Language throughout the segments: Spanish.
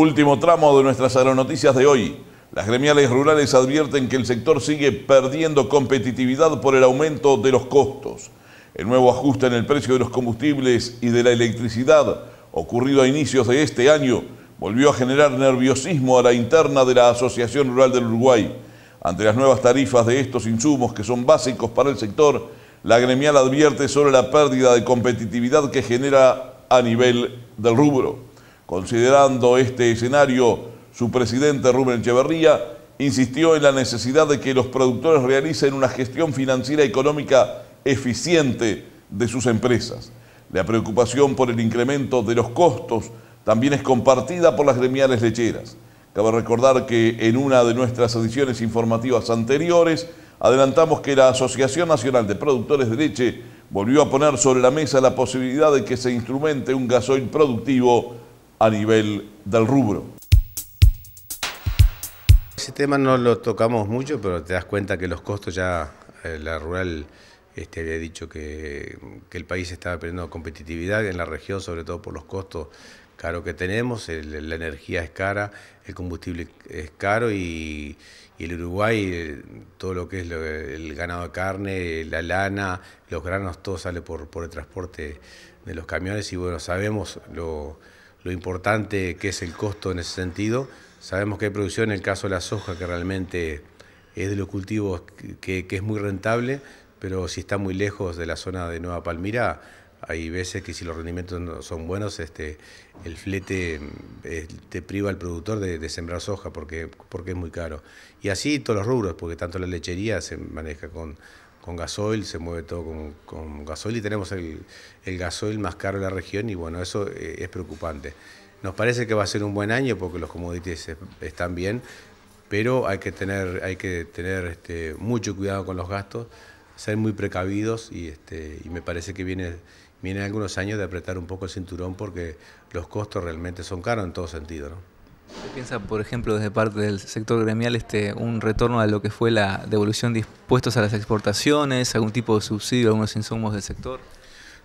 Último tramo de nuestras aeronoticias de hoy. Las gremiales rurales advierten que el sector sigue perdiendo competitividad por el aumento de los costos. El nuevo ajuste en el precio de los combustibles y de la electricidad, ocurrido a inicios de este año, volvió a generar nerviosismo a la interna de la Asociación Rural del Uruguay. Ante las nuevas tarifas de estos insumos que son básicos para el sector, la gremial advierte sobre la pérdida de competitividad que genera a nivel del rubro. Considerando este escenario, su presidente Rubén Echeverría insistió en la necesidad de que los productores realicen una gestión financiera económica eficiente de sus empresas. La preocupación por el incremento de los costos también es compartida por las gremiales lecheras. Cabe recordar que en una de nuestras ediciones informativas anteriores adelantamos que la Asociación Nacional de Productores de Leche volvió a poner sobre la mesa la posibilidad de que se instrumente un gasoil productivo a nivel del rubro. Ese tema no lo tocamos mucho, pero te das cuenta que los costos ya, eh, la rural este, había dicho que, que, el país estaba perdiendo competitividad en la región, sobre todo por los costos caros que tenemos, la energía es cara, el combustible es caro y, el Uruguay, eh, todo lo que es el ganado de carne, la lana, los granos, todo sale por, por el transporte de los camiones y bueno, sabemos lo lo importante que es el costo en ese sentido. Sabemos que hay producción, en el caso de la soja, que realmente es de los cultivos que, es muy rentable, pero si está muy lejos de la zona de Nueva Palmira, hay veces que si los rendimientos no son buenos, este, el flete eh, te priva al productor de, sembrar soja porque, porque es muy caro. Y así todos los rubros, porque tanto la lechería se maneja con con gasoil, se mueve todo con, gasoil y tenemos el, el, gasoil más caro de la región y bueno, eso eh, es preocupante. Nos parece que va a ser un buen año porque los commodities están bien, pero hay que tener, hay que tener este, mucho cuidado con los gastos, ser muy precavidos y, este, y me parece que viene, vienen algunos años de apretar un poco el cinturón porque los costos realmente son caros en todo sentido piensa, por ejemplo, desde parte del sector gremial, este, un retorno a lo que fue la devolución dispuestos a las exportaciones, algún tipo de subsidio a algunos insumos del sector?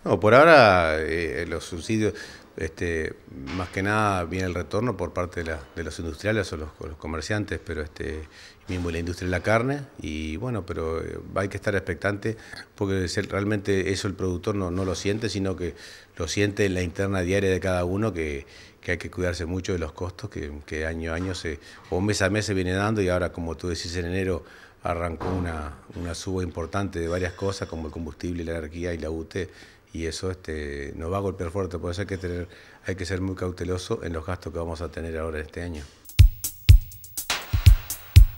No, por ahora eh, los subsidios, este, más que nada viene el retorno por parte de, los industriales o los, comerciantes, pero este, mismo la industria de la carne, y bueno, pero eh, hay que estar expectante, porque realmente eso el productor no, lo siente, sino que lo siente en la interna diaria de cada uno, que, hay que cuidarse mucho de los costos que, año a año se, o mes a mes se viene dando, y ahora como tú decís en enero arrancó una, una suba importante de varias cosas como el combustible, la energía y la UTE, y eso este, nos va a golpear fuerte. Por eso hay que, tener, hay que ser muy cauteloso en los gastos que vamos a tener ahora este año.